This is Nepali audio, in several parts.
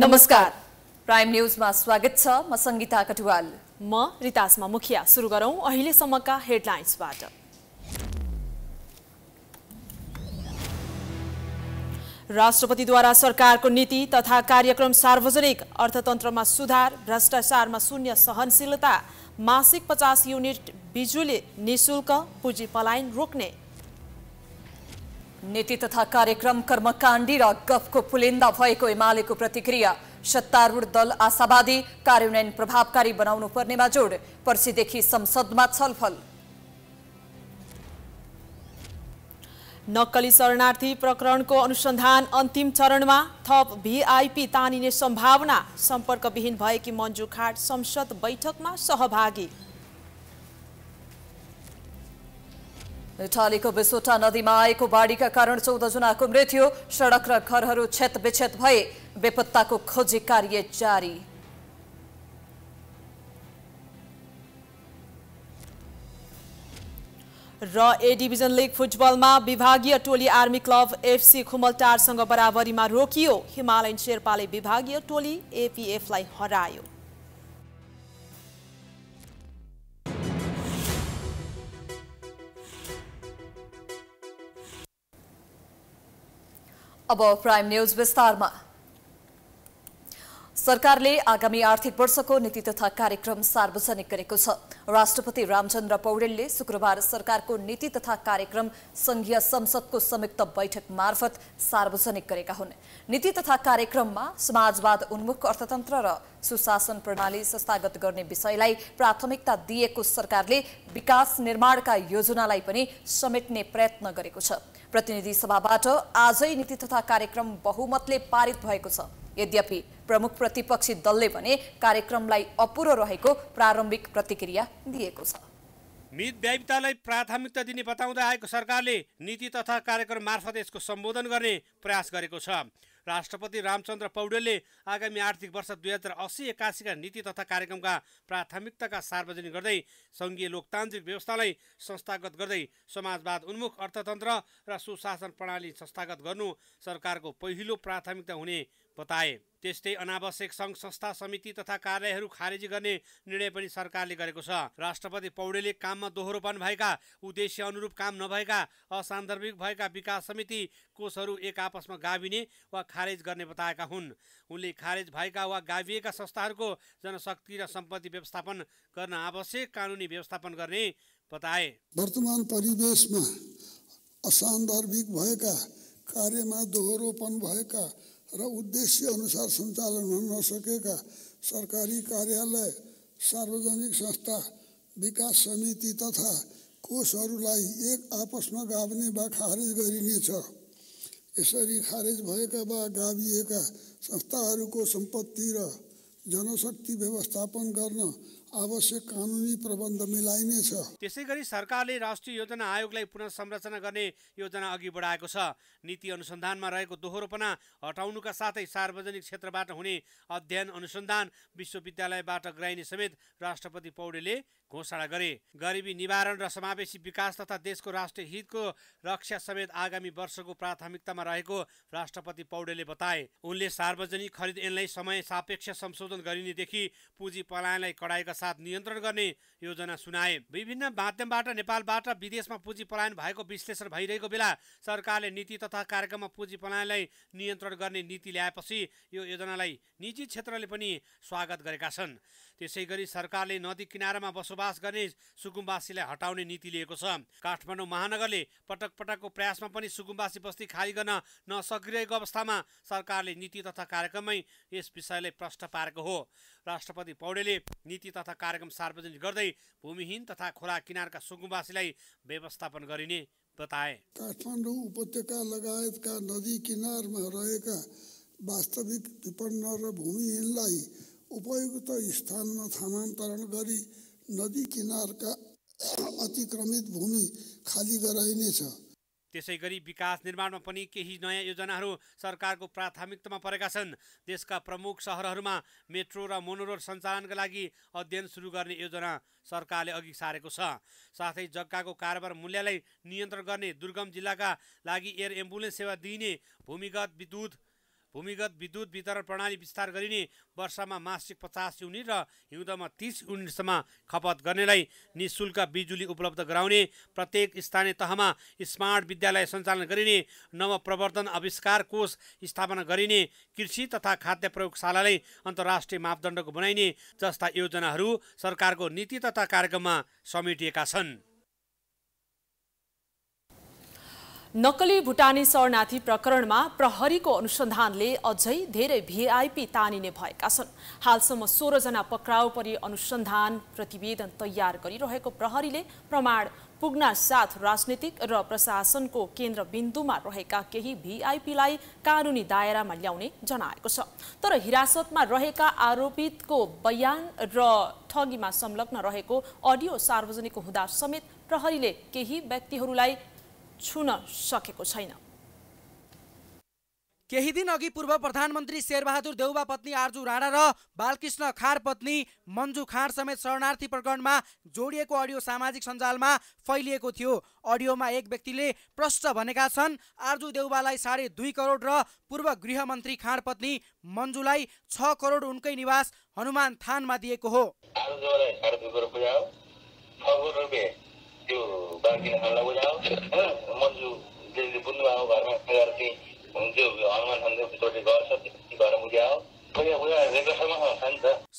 नमस्कार प्राइम न्यूजमा स्वागत छ म संगीता कटुवाल म रितासमा मुखिया सुरु गरौँ अहिलेसम्मका हेडलाइन्सबाट राष्ट्रपतिद्वारा सरकारको नीति तथा कार्यक्रम सार्वजनिक अर्थतन्त्रमा सुधार भ्रष्टाचारमा शून्य सहनशीलता मासिक पचास युनिट बिजुली निशुल्क पुँजी पलायन रोक्ने नीति तथा कार्यक्रम कर्मकाण्डी र गफको पुलिन्दा भएको एमालेको प्रतिक्रिया सत्तारूढ दल आशावादी कार्यान्वयन प्रभावकारी बनाउनु पर्नेमा जोड पर्सिदेखि संसदमा छलफल नक्कली शरणार्थी प्रकरणको अनुसन्धान अन्तिम चरणमा थप भिआइपी तानिने सम्भावना सम्पर्कविहीन भएकी मन्जु खाट संसद बैठकमा सहभागी ठालीको बेसोटा नदीमा आएको बाढीका कारण चौध जनाको मृत्यु सडक र घरहरू क्षत विक्षत भए बेपत्ताको खोजी कार्य जारी र ए डिभिजन लिग फुटबलमा विभागीय टोली आर्मी क्लब एफसी खुमलटारसँग बराबरीमा रोकियो हिमालयन शेर्पाले विभागीय टोली एपिएफलाई हरायो અબાઉ પ્રાઇમ ન્યૂઝ વિસ્તારમાં सरकारले आगामी आर्थिक वर्षको नीति तथा कार्यक्रम सार्वजनिक गरेको छ राष्ट्रपति रामचन्द्र पौडेलले शुक्रबार सरकारको नीति तथा कार्यक्रम संघीय संसदको संयुक्त बैठक मार्फत सार्वजनिक गरेका हुन् नीति तथा कार्यक्रममा समाजवाद उन्मुख अर्थतन्त्र र सुशासन प्रणाली संस्थागत गर्ने विषयलाई प्राथमिकता दिएको सरकारले विकास निर्माणका योजनालाई पनि समेट्ने प्रयत्न गरेको छ प्रतिनिधि सभाबाट आजै नीति तथा कार्यक्रम बहुमतले पारित भएको छ यद्यपि प्रमुख प्रतिपक्षी दलले भने कार्यक्रमलाई अपुरो रहेको प्रारम्भिक प्रतिक्रिया दिएको छ मित व्यावितालाई प्राथमिकता दिने बताउँदै आएको सरकारले नीति तथा कार्यक्रम मार्फत यसको सम्बोधन गर्ने प्रयास गरेको छ राष्ट्रपति रामचन्द्र पौडेलले आगामी आर्थिक वर्ष दुई हजार अस्सी एक्कासीका नीति तथा कार्यक्रमका प्राथमिकताका सार्वजनिक गर्दै सङ्घीय लोकतान्त्रिक व्यवस्थालाई संस्थागत गर्दै समाजवाद उन्मुख अर्थतन्त्र र सुशासन प्रणाली संस्थागत गर्नु सरकारको पहिलो प्राथमिकता हुने बताए त्यस्तै अनावश्यक सङ्घ संस्था समिति तथा कार्यहरू खारेज गर्ने निर्णय पनि सरकारले गरेको छ राष्ट्रपति पौडेले काममा दोहोरोपन भएका उद्देश्य अनुरूप काम नभएका असान्दर्भिक भएका विकास समिति कोषहरू एक आपसमा गाविने वा खारेज गर्ने बताएका हुन् उनले खारेज भएका वा गाविएका संस्थाहरूको जनशक्ति र सम्पत्ति व्यवस्थापन गर्न आवश्यक कानुनी व्यवस्थापन गर्ने बताए वर्तमान परिवेशमा असान्दर्भिक भएका कार्यमा दोहोरोपन भएका र अनुसार सञ्चालन हुन नसकेका सरकारी कार्यालय सार्वजनिक संस्था विकास समिति तथा कोषहरूलाई एक आपसमा गाभ्ने वा खारेज गरिनेछ यसरी खारेज भएका वा गाभिएका संस्थाहरूको सम्पत्ति र जनशक्ति व्यवस्थापन गर्न आवश्यक कानुनी प्रबन्ध मिलाइनेछ त्यसै गरी सरकारले राष्ट्रिय योजना आयोगलाई पुनः संरचना गर्ने योजना अघि बढाएको छ नीति अनुसन्धानमा रहेको दोहोरोपना हटाउनुका साथै सार्वजनिक क्षेत्रबाट हुने अध्ययन अनुसन्धान विश्वविद्यालयबाट गराइने समेत राष्ट्रपति पौडेलले घोषणा गरे गरिबी निवारण र समावेशी विकास तथा देशको राष्ट्रिय हितको रक्षा समेत आगामी वर्षको प्राथमिकतामा रहेको राष्ट्रपति पौडेले बताए उनले सार्वजनिक खरिद ऐनलाई समय सापेक्ष संशोधन गरिनेदेखि पुँजी पलायनलाई कडाइका साथ नियन्त्रण गर्ने योजना सुनाए विभिन्न माध्यमबाट नेपालबाट विदेशमा पुँजी पलायन भएको विश्लेषण भइरहेको बेला सरकारले नीति तथा कार्यक्रममा पुँजी पलायनलाई नियन्त्रण गर्ने नीति ल्याएपछि यो योजनालाई निजी क्षेत्रले पनि स्वागत गरेका छन् त्यसै गरी सरकारले नदी किनारामा बसो बसोबास गर्ने सुकुम्बासीलाई हटाउने नीति लिएको छ काठमाडौँ महानगरले पटक पटकको प्रयासमा पनि सुकुम्बासी बस्ती खाली गर्न नसकिरहेको अवस्थामा सरकारले नीति तथा कार्यक्रममै यस विषयलाई प्रष्ट पारेको हो राष्ट्रपति पौडेले नीति तथा कार्यक्रम सार्वजनिक गर्दै भूमिहीन तथा खोला किनारका सुकुम्बासीलाई व्यवस्थापन गरिने बताए काठमाडौँ उपत्यका लगायतका नदी किनारमा रहेका वास्तविक विपन्न र भूमिहीनलाई उपयुक्त स्थानमा स्थानान्तरण गरी नदी किनारका अतिक्रमित भूमि खाली गराइनेछ त्यसै गरी विकास निर्माणमा पनि केही नयाँ योजनाहरू सरकारको प्राथमिकतामा परेका छन् देशका प्रमुख सहरहरूमा मेट्रो र मोनोरोड सञ्चालनका लागि अध्ययन सुरु गर्ने योजना सरकारले अघि सारेको छ साथै जग्गाको कारोबार मूल्यलाई नियन्त्रण गर्ने दुर्गम जिल्लाका लागि एयर एम्बुलेन्स सेवा दिइने भूमिगत विद्युत भूमिगत विद्युत वितरण प्रणाली विस्तार गरिने वर्षमा मासिक पचास युनिट र हिउँदमा तिस युनिटसम्म खपत गर्नेलाई नि बिजुली उपलब्ध गराउने प्रत्येक स्थानीय तहमा स्मार्ट विद्यालय सञ्चालन गरिने नवप्रवर्तन आविष्कार कोष स्थापना गरिने कृषि तथा खाद्य प्रयोगशालालाई अन्तर्राष्ट्रिय मापदण्डको बनाइने जस्ता योजनाहरू सरकारको नीति तथा कार्यक्रममा समेटिएका छन् नक्कली भुटानी शरणार्थी प्रकरणमा प्रहरीको अनुसन्धानले अझै धेरै भिआइपी तानिने भएका छन् हालसम्म सोह्रजना पक्राउ परि अनुसन्धान प्रतिवेदन तयार गरिरहेको प्रहरीले प्रमाण पुग्न साथ राजनीतिक र प्रशासनको केन्द्रबिन्दुमा रहेका केही भिआइपीलाई कानुनी दायरामा ल्याउने जनाएको छ तर हिरासतमा रहेका आरोपितको बयान र ठगीमा संलग्न रहेको अडियो सार्वजनिक हुँदा समेत प्रहरीले केही व्यक्तिहरूलाई छुन सकेको छैन केही दिन अघि पूर्व प्रधानमन्त्री शेरबहादुर देउबा पत्नी आर्जु राणा र बालकृष्ण खार पत्नी मन्जु खार समेत शरणार्थी प्रकरणमा जोडिएको अडियो सामाजिक सञ्जालमा फैलिएको थियो अडियोमा एक व्यक्तिले प्रष्ट भनेका छन् आर्जु देउबालाई साढे दुई करोड र पूर्व गृहमन्त्री खाँड पत्नी मन्जुलाई छ करोड उनकै निवास हनुमान थानमा दिएको हो त्यो बाल्टिन खानलाई मन्जु मन्जुले बुझ्नु भएको घरमा गएर त्यही हुन्थ्यो हनुमान खानको गर्छ भएर बुझाओ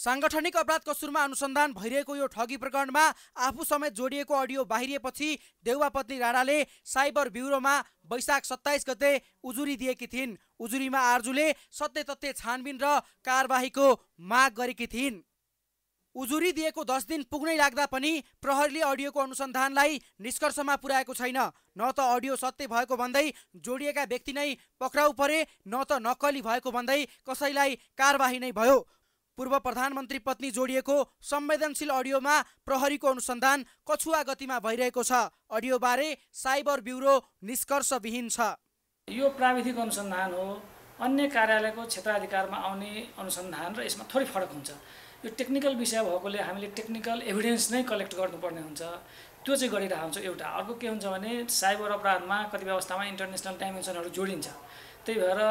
साङ्गठनिक अपराधको सुरमा अनुसन्धान भइरहेको यो ठगी प्रकरणमा आफू समेत जोडिएको अडियो बाहिरिएपछि देउवा पत्नी राणाले साइबर ब्युरोमा वैशाख सत्ताइस गते उजुरी दिएकी थिइन् उजुरीमा आर्जुले सत्य तथ्य छानबिन र कारबाहीको माग गरेकी थिइन् उजुरी दिएको दस दिन पुग्नै लाग्दा पनि प्रहरीले अडियोको अनुसन्धानलाई निष्कर्षमा पुर्याएको छैन न त अडियो सत्य भएको भन्दै जोडिएका व्यक्ति नै पक्राउ परे न त नक्कली भएको भन्दै कसैलाई कारवाही नै भयो पूर्व प्रधानमन्त्री पत्नी जोडिएको संवेदनशील अडियोमा प्रहरीको अनुसन्धान कछुवा गतिमा भइरहेको छ अडियोबारे साइबर ब्युरो निष्कर्षविहीन छ यो प्राविधिक अनुसन्धान हो अन्य कार्यालयको क्षेत्राधिकारमा आउने अनुसन्धान र यसमा थोरै फरक हुन्छ यो टेक्निकल विषय भएकोले हामीले टेक्निकल एभिडेन्स नै कलेक्ट गर्नुपर्ने हुन्छ त्यो चाहिँ गरिरहेको हुन्छ एउटा अर्को के हुन्छ भने साइबर अपराधमा कति व्यवस्थामा इन्टरनेसनल डाइमेन्सनहरू जोडिन्छ त्यही भएर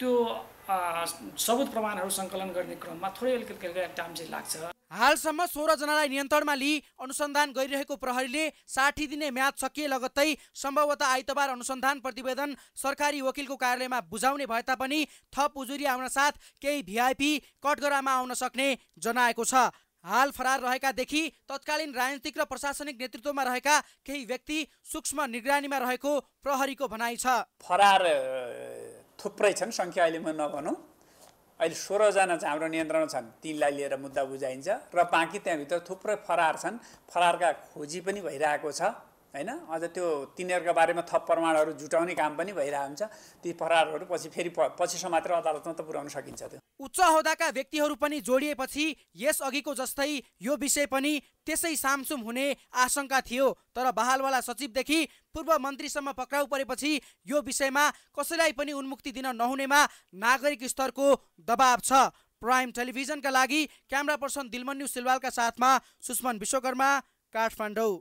त्यो सबुत प्रमाणहरू सङ्कलन गर्ने क्रममा थोरै अलिकति टाइम चाहिँ लाग्छ हालसम्म सोह्रजनालाई नियन्त्रणमा लिई अनुसन्धान गरिरहेको प्रहरीले साठी दिने म्याद सकिए लगत्तै सम्भवतः आइतबार अनुसन्धान प्रतिवेदन सरकारी वकिलको कार्यालयमा बुझाउने भए तापनि थप उजुरी आउन साथ केही भिआइपी कटगरामा आउन सक्ने जनाएको छ हाल फरार रहेकादेखि तत्कालीन राजनीतिक र प्रशासनिक नेतृत्वमा रहेका केही व्यक्ति सूक्ष्म निगरानीमा रहेको प्रहरीको भनाइ छ फरार थुप्रै छन् सङ्ख्या अहिले म नभनौँ अहिले सोह्रजना चाहिँ हाम्रो नियन्त्रणमा छन् तिनलाई लिएर मुद्दा बुझाइन्छ र बाँकी त्यहाँभित्र थुप्रै फरार छन् फरारका खोजी पनि भइरहेको छ होइन अझ त्यो तिनीहरूको बारेमा थप प्रमाणहरू जुटाउने काम पनि भइरहेको हुन्छ ती फरारहरू पछि फेरि पछिसम्म मात्र अदालतमा त पुर्याउन सकिन्छ त्यो उच्च हौदाका व्यक्तिहरू पनि जोडिएपछि यस अघिको जस्तै यो विषय पनि त्यसै सामसुम हुने आशंका थियो तर बहालवाला सचिवदेखि पूर्व मन्त्रीसम्म पक्राउ परेपछि यो विषयमा कसैलाई पनि उन्मुक्ति दिन नहुनेमा नागरिक स्तरको दबाव छ प्राइम टेलिभिजनका लागि क्यामरा पर्सन दिलमन्यु सिलवालका साथमा सुषमन विश्वकर्मा काठमाडौँ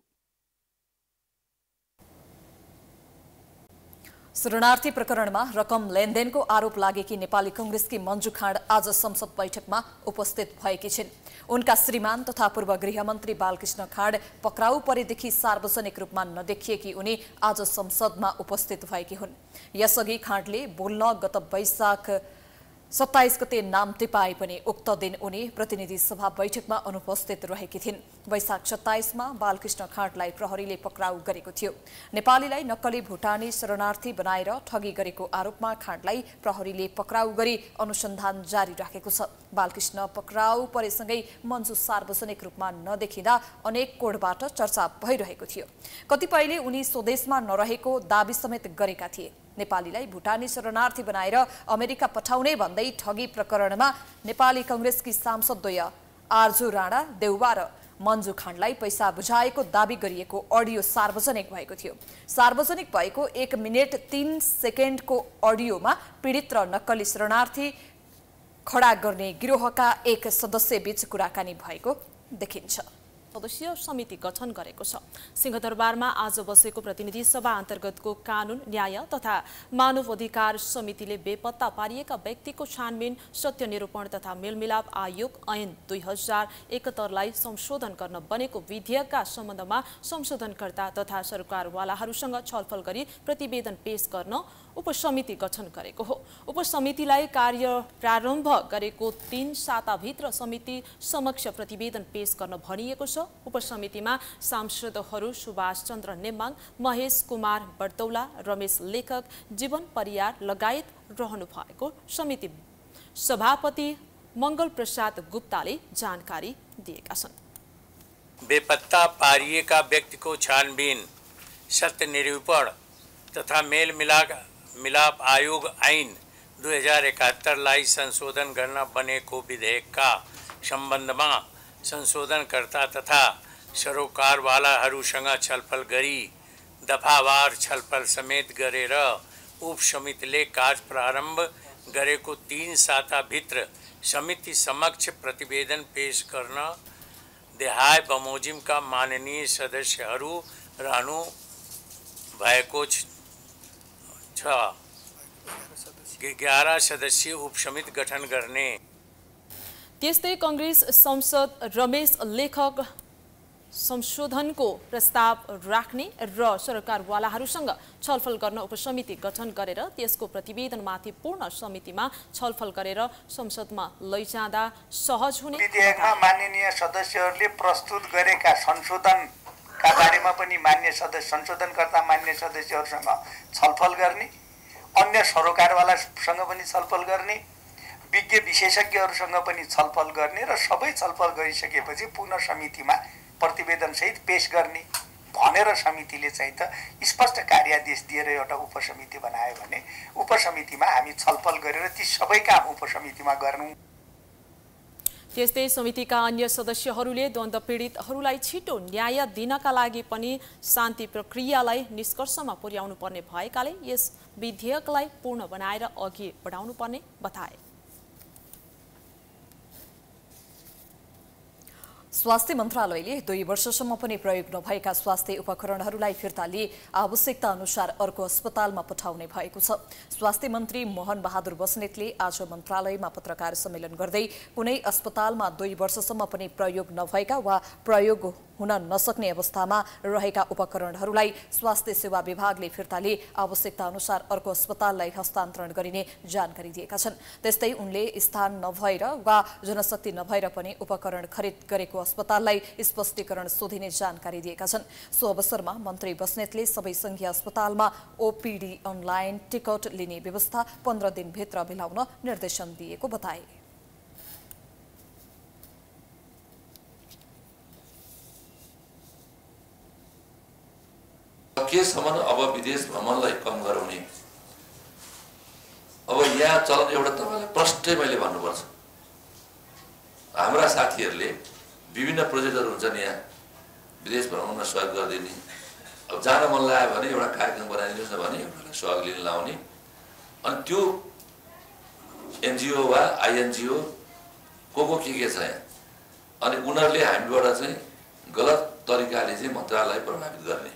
शरणार्थी प्रकरणमा रकम लेनदेनको आरोप लागेकी नेपाली कङ्ग्रेसकी मन्जु खाँड आज संसद बैठकमा उपस्थित भएकी छिन् उनका श्रीमान तथा पूर्व गृहमन्त्री बालकृष्ण खाँड पक्राउ परेदेखि सार्वजनिक रूपमा नदेखिएकी उनी आज संसदमा उपस्थित भएकी हुन् यसअघि खाँडले बोल्न गत वैशाख सत्ताइस गते नाम टिपाए पनि उक्त दिन उनी प्रतिनिधि सभा बैठकमा अनुपस्थित रहेकी थिइन् वैशाख सत्ताइसमा बालकृष्ण खाँडलाई प्रहरीले पक्राउ गरेको थियो नेपालीलाई नक्कली भुटानी शरणार्थी बनाएर ठगी गरेको आरोपमा खाँडलाई प्रहरीले पक्राउ गरी अनुसन्धान जारी राखेको छ बालकृष्ण पक्राउ परेसँगै मन्जु सार्वजनिक रूपमा नदेखिँदा अनेक कोडबाट चर्चा भइरहेको थियो कतिपयले उनी स्वदेशमा नरहेको दावी समेत गरेका थिए नेपालीलाई भुटानी शरणार्थी बनाएर अमेरिका पठाउने भन्दै ठगी प्रकरणमा नेपाली कङ्ग्रेसकी सांसदद्वय आर्जु राणा देउवा र मन्जु खानलाई पैसा बुझाएको दावी गरिएको अडियो सार्वजनिक भएको थियो सार्वजनिक भएको एक मिनेट तिन सेकेन्डको अडियोमा पीडित र नक्कली शरणार्थी खडा गर्ने गिरोहका एक सदस्यबीच कुराकानी भएको देखिन्छ सदस्यीय समिति गठन गरेको छ सिंहदरबारमा आज बसेको प्रतिनिधि सभा अन्तर्गतको कानून न्याय तथा मानव अधिकार समितिले बेपत्ता पारिएका व्यक्तिको छानबिन सत्य निरूपण तथा मेलमिलाप आयोग ऐन दुई हजार एकहत्तरलाई संशोधन गर्न बनेको विधेयकका सम्बन्धमा संशोधनकर्ता तथा सरकारवालाहरूसँग छलफल गरी प्रतिवेदन पेश गर्न उपसमिति गठन गरेको हो उपसमितिलाई कार्य प्रारम्भ गरेको तीन साताभित्र समिति समक्ष प्रतिवेदन पेश गर्न भनिएको छ उपसमितिमा सांसदहरू सुभाष चन्द्र नेमाङ महेश कुमार बर्तौला रमेश लेखक जीवन परियार लगायत रहनु भएको समिति सभापति मङ्गल प्रसाद गुप्ताले जानकारी दिएका छन् बेपत्ता पारिएका व्यक्तिको छानबिन सत्य निरूपण तथा मेलमिलाप मिलाप आयोग आइन इकहत्तर लाई संशोधन करना बने को विधेयक का संबंध में संशोधनकर्ता तथा सरोकारवालासंग छलफल गरी दफावार छलफल समेत उप गरेर उपसमितिले काज प्रारम्भ तीन साता भित्र समिति समक्ष प्रतिवेदन पेश करना देहाय बमोजिम का माननीय सदस्य रहनु छ ग्यारह सदस्यीय उपसमिति गठन गर्ने त्यस्तै कङ्ग्रेस संसद रमेश लेखक संशोधनको प्रस्ताव राख्ने र सरकारवालाहरूसँग छलफल गर्न उपसमिति गठन गरेर त्यसको प्रतिवेदनमाथि पूर्ण समितिमा छलफल गरेर संसदमा लैजाँदा सहज हुने माननीय सदस्यहरूले प्रस्तुत गरेका संशोधन का बारेमा पनि मान्य सदस्य संशोधनकर्ता मान्य सदस्यहरूसँग छलफल गर्ने अन्य सरोकारवालासँग पनि छलफल गर्ने विज्ञ विशेषज्ञहरूसँग पनि छलफल गर्ने र सबै छलफल गरिसकेपछि पुनः समितिमा प्रतिवेदनसहित पेस गर्ने भनेर समितिले चाहिँ त स्पष्ट कार्यादेश दिएर एउटा उपसमिति बनायो भने उपसमितिमा हामी छलफल गरेर ती सबै काम उपसमितिमा गर्नु त्यस्तै समितिका अन्य सदस्यहरूले द्वन्द पीडितहरूलाई छिटो न्याय दिनका लागि पनि शान्ति प्रक्रियालाई निष्कर्षमा पुर्याउनु पर्ने भएकाले यस विधेयकलाई पूर्ण बनाएर अघि बढाउनुपर्ने बताए स्वास्थ्य मन्त्रालयले दुई वर्षसम्म पनि प्रयोग नभएका स्वास्थ्य उपकरणहरूलाई फिर्ता लिए आवश्यकता अनुसार अर्को अस्पतालमा पठाउने भएको छ स्वास्थ्य मन्त्री मोहन बहादुर बस्नेतले आज मन्त्रालयमा पत्रकार सम्मेलन गर्दै कुनै अस्पतालमा दुई वर्षसम्म पनि प्रयोग नभएका वा प्रयोग हुन नसक्ने अवस्थामा रहेका उपकरणहरूलाई स्वास्थ्य सेवा विभागले फिर्ताले आवश्यकता अनुसार अर्को अस्पताललाई हस्तान्तरण गरिने जानकारी दिएका छन् त्यस्तै उनले स्थान नभएर वा जनशक्ति नभएर पनि उपकरण खरिद गरेको अस्पताललाई स्पष्टीकरण सोधिने जानकारी दिएका छन् सो अवसरमा मन्त्री बस्नेतले सबै संघीय अस्पतालमा ओपिडी अनलाइन टिकट लिने व्यवस्था पन्ध्र दिनभित्र मिलाउन निर्देशन दिएको बताए सकेसम्म अब विदेश भ्रमणलाई कम गराउने अब यहाँ चलन एउटा तपाईँलाई प्रष्टै मैले भन्नुपर्छ हाम्रा साथीहरूले विभिन्न प्रोजेक्टहरू हुन्छन् यहाँ विदेश भ्रमणमा सहयोग गरिदिने अब जान मन लाग्यो भने एउटा कार्यक्रम बनाइदिनुहोस् न भने उनीहरूलाई सहयोग लिन लाउने अनि त्यो एनजिओ वा आइएनजिओ को को के के छ यहाँ अनि उनीहरूले हामीबाट चाहिँ गलत तरिकाले चाहिँ मन्त्रालय प्रभावित गर्ने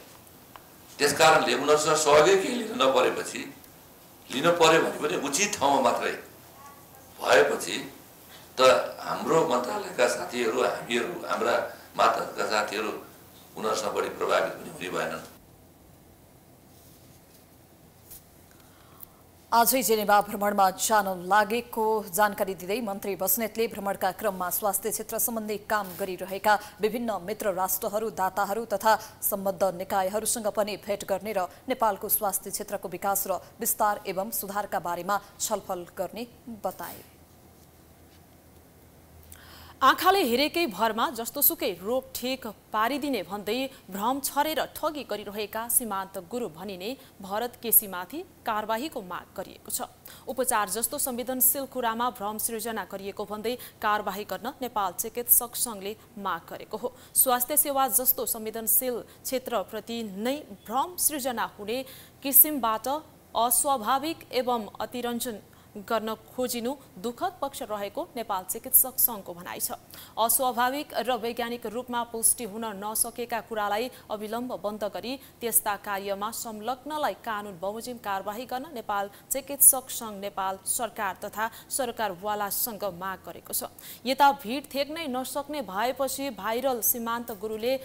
त्यस कारणले उनीहरूसँग सहयोगै केही लिन नपरेपछि लिन पऱ्यो भने पनि उचित ठाउँमा मात्रै भएपछि त हाम्रो मन्त्रालयका साथीहरू हामीहरू हाम्रा माताका साथीहरू उनीहरूसँग बढी प्रभावित पनि हुने भएनन् आजै जेनेवा भ्रमणमा जान लागेको जानकारी दिँदै मन्त्री बस्नेतले भ्रमणका क्रममा स्वास्थ्य क्षेत्र सम्बन्धी काम गरिरहेका विभिन्न मित्र राष्ट्रहरू दाताहरू तथा सम्बद्ध निकायहरूसँग पनि भेट गर्ने र नेपालको स्वास्थ्य क्षेत्रको विकास र विस्तार एवं सुधारका बारेमा छलफल गर्ने बताए आँखाले हेरेकै भरमा जस्तोसुकै रोग ठिक पारिदिने भन्दै भ्रम छरेर ठगी गरिरहेका सीमान्त गुरु भनिने भरत केसीमाथि कारवाहीको माग गरिएको छ उपचार जस्तो संवेदनशील कुरामा भ्रम सृजना गरिएको भन्दै कारवाही गर्न नेपाल चिकित्सक सङ्घले माग गरेको हो स्वास्थ्य सेवा जस्तो संवेदनशील क्षेत्रप्रति नै भ्रम सृजना हुने किसिमबाट अस्वाभाविक एवं अतिरञ्जन गर्न खोजिनु दुःखद पक्ष रहेको नेपाल चिकित्सक सङ्घको भनाइ छ अस्वाभाविक र वैज्ञानिक रूपमा पुष्टि हुन नसकेका कुरालाई अविलम्ब बन्द गरी त्यस्ता कार्यमा संलग्नलाई कानुन बमोजिम कारवाही गर्न नेपाल चिकित्सक सङ्घ नेपाल सरकार तथा सरकारवालासँग माग गरेको छ यता भिड थेक्नै नसक्ने भएपछि भाइरल सीमान्त गुरुले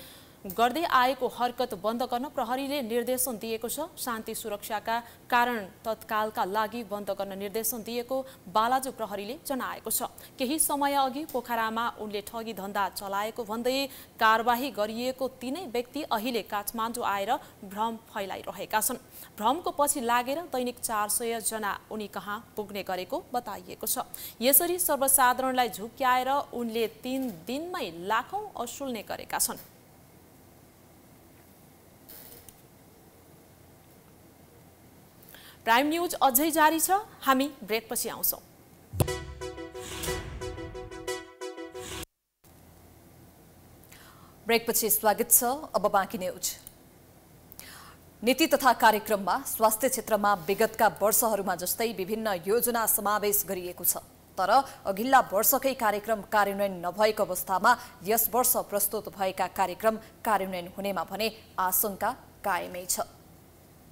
गर्दै आएको हरकत बन्द गर्न प्रहरीले निर्देशन दिएको छ शान्ति सुरक्षाका कारण तत्कालका लागि बन्द गर्न निर्देशन दिएको बालाजु प्रहरीले जनाएको छ केही समय अघि पोखरामा उनले ठगी धन्दा चलाएको भन्दै कारवाही गरिएको तिनै व्यक्ति अहिले काठमाडौँ आएर भ्रम फैलाइरहेका छन् भ्रमको पछि लागेर दैनिक चार जना उनी कहाँ पुग्ने गरेको बताइएको छ यसरी सर्वसाधारणलाई झुक्क्याएर उनले तिन दिनमै लाखौँ असुल्ने गरेका छन् प्राइम न्युज अझै जारी छ हामी ब्रेकपछि आउँछौँ ब्रेकपछि स्वागत छ अब बाँकी न्युज नीति तथा कार्यक्रममा स्वास्थ्य क्षेत्रमा विगतका वर्षहरूमा जस्तै विभिन्न योजना समावेश गरिएको छ तर अघिल्ला वर्षकै कार्यक्रम कार्यान्वयन नभएको अवस्थामा यस वर्ष प्रस्तुत भएका कार्यक्रम कार्यान्वयन हुनेमा भने आशंका कायमै छ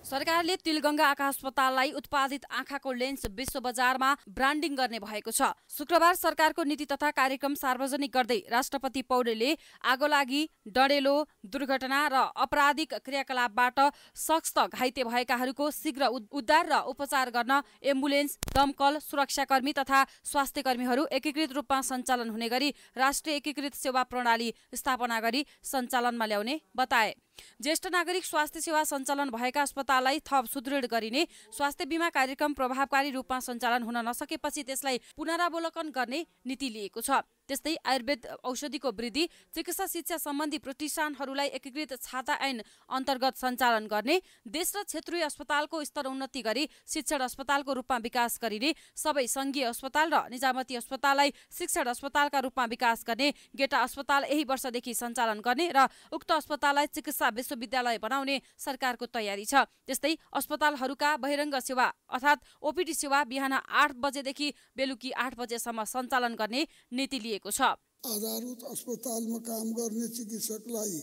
सरकारले तिलगङ्गा आँखा अस्पताललाई उत्पादित आँखाको लेन्स विश्व बजारमा ब्रान्डिङ गर्ने भएको छ शुक्रबार सरकारको नीति तथा कार्यक्रम सार्वजनिक गर्दै राष्ट्रपति पौडेले आगो लागि डडेलो दुर्घटना र अपराधिक क्रियाकलापबाट सख्त घाइते भएकाहरूको शीघ्र उद्धार र उपचार गर्न एम्बुलेन्स दमकल सुरक्षाकर्मी तथा स्वास्थ्य एकीकृत रूपमा सञ्चालन हुने गरी राष्ट्रिय एकीकृत सेवा प्रणाली स्थापना गरी सञ्चालनमा ल्याउने बताए ज्येष्ठ नागरिक स्वास्थ्य सेवा सञ्चालन भएका अस्पताललाई थप सुदृढ गरिने स्वास्थ्य बिमा कार्यक्रम प्रभावकारी रूपमा सञ्चालन हुन नसकेपछि त्यसलाई पुनरावलोकन गर्ने नीति लिएको छ त्यस्तै आयुर्वेद औषधिको वृद्धि चिकित्सा शिक्षा सम्बन्धी प्रतिष्ठानहरूलाई एकीकृत छाता ऐन अन्तर्गत सञ्चालन गर्ने देश र क्षेत्रीय अस्पतालको स्तर उन्नति गरी शिक्षण अस्पतालको रूपमा विकास गरिने सबै सङ्घीय अस्पताल र निजामती अस्पताललाई शिक्षण अस्पतालका रूपमा विकास गर्ने गेटा अस्पताल यही वर्षदेखि सञ्चालन गर्ने र उक्त अस्पताललाई चिकित्सा विश्वविद्यालय बनाउने सरकारको तयारी छ त्यस्तै अस्पतालहरूका बहिरङ्ग सेवा अर्थात् ओपिडी सेवा बिहान आठ बजेदेखि बेलुकी आठ बजेसम्म सञ्चालन गर्ने नीति लिएको गरिएको छ आधारभूत अस्पतालमा काम गर्ने चिकित्सकलाई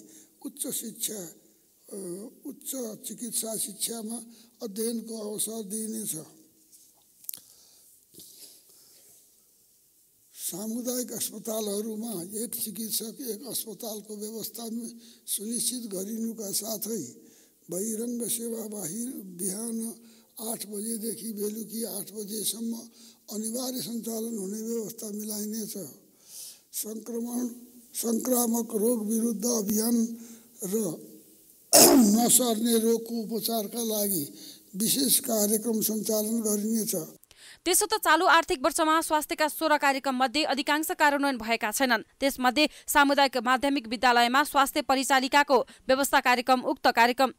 उच्च शिक्षा उच्च चिकित्सा शिक्षामा अध्ययनको अवसर दिइनेछ सामुदायिक अस्पतालहरूमा एक चिकित्सक एक अस्पतालको व्यवस्था सुनिश्चित गरिनुका साथै बहिरङ्ग सेवा बाहिर बिहान आठ बजेदेखि बेलुकी आठ बजेसम्म अनिवार्य सञ्चालन हुने व्यवस्था मिलाइनेछ सङ्क्रमण सङ्क्रामक रोग विरुद्ध अभियान र नसर्ने रोगको उपचारका लागि विशेष कार्यक्रम सञ्चालन गरिनेछ त्यसो त चालु आर्थिक वर्षमा स्वास्थ्यका सोह्र कार्यक्रम मध्ये अधिकांश कार्यान्वयन भएका छैनन् त्यसमध्ये सामुदायिक माध्यमिक विद्यालयमा स्वास्थ्य परिचालिकाको व्यवस्था कार्यक्रम उक्त कार्यक्रम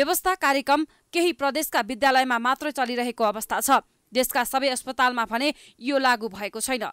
व्यवस्था कार्यक्रम केही प्रदेशका विद्यालयमा मात्र चलिरहेको अवस्था छ देशका सबै अस्पतालमा भने यो लागू भएको छैन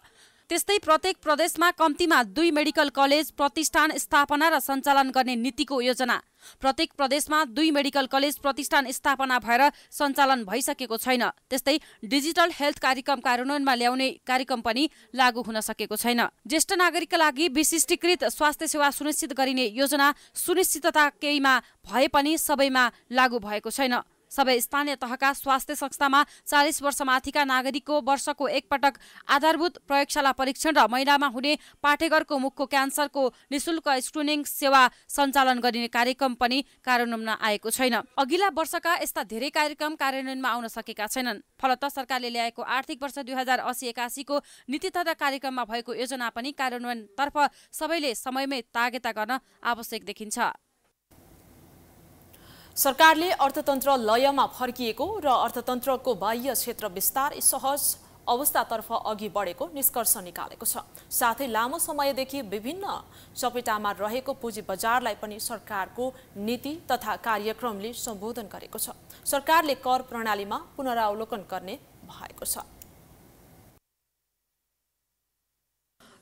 त्यस्तै प्रत्येक प्रदेशमा कम्तीमा दुई मेडिकल कलेज प्रतिष्ठान स्थापना र सञ्चालन गर्ने नीतिको योजना प्रत्येक प्रदेशमा दुई मेडिकल कलेज प्रतिष्ठान स्थापना भएर सञ्चालन भइसकेको छैन त्यस्तै डिजिटल हेल्थ कार्यक्रम कार्यान्वयनमा ल्याउने कार्यक्रम पनि लागू हुन सकेको छैन ज्येष्ठ नागरिकका लागि विशिष्टीकृत स्वास्थ्य सेवा सुनिश्चित गरिने योजना सुनिश्चितता केहीमा भए पनि सबैमा लागू भएको छैन सबै स्थानीय तहका स्वास्थ्य संस्थामा चालिस वर्षमाथिका नागरिकको वर्षको एकपटक आधारभूत प्रयोगशाला परीक्षण र महिलामा हुने पाठेघरको मुखको क्यान्सरको निशुल्क स्क्रिनिङ सेवा सञ्चालन गरिने कार्यक्रम पनि कार्यान्वयनमा आएको छैन अघिल्ला वर्षका यस्ता धेरै कार्यक्रम कार्यान्वयनमा आउन सकेका छैनन् फलत सरकारले ल्याएको आर्थिक वर्ष दुई हजार असी एकासीको नीति तथा कार्यक्रममा भएको योजना पनि कार्यान्वयनतर्फ सबैले समयमै तागेता गर्न आवश्यक देखिन्छ सरकारले अर्थतन्त्र लयमा फर्किएको र अर्थतन्त्रको बाह्य क्षेत्र विस्तार सहज अवस्थातर्फ अघि बढेको निष्कर्ष निकालेको छ साथै लामो समयदेखि विभिन्न चपेटामा रहेको पुँजी बजारलाई पनि सरकारको नीति तथा कार्यक्रमले सम्बोधन गरेको छ सरकारले कर प्रणालीमा पुनरावलोकन गर्ने भएको छ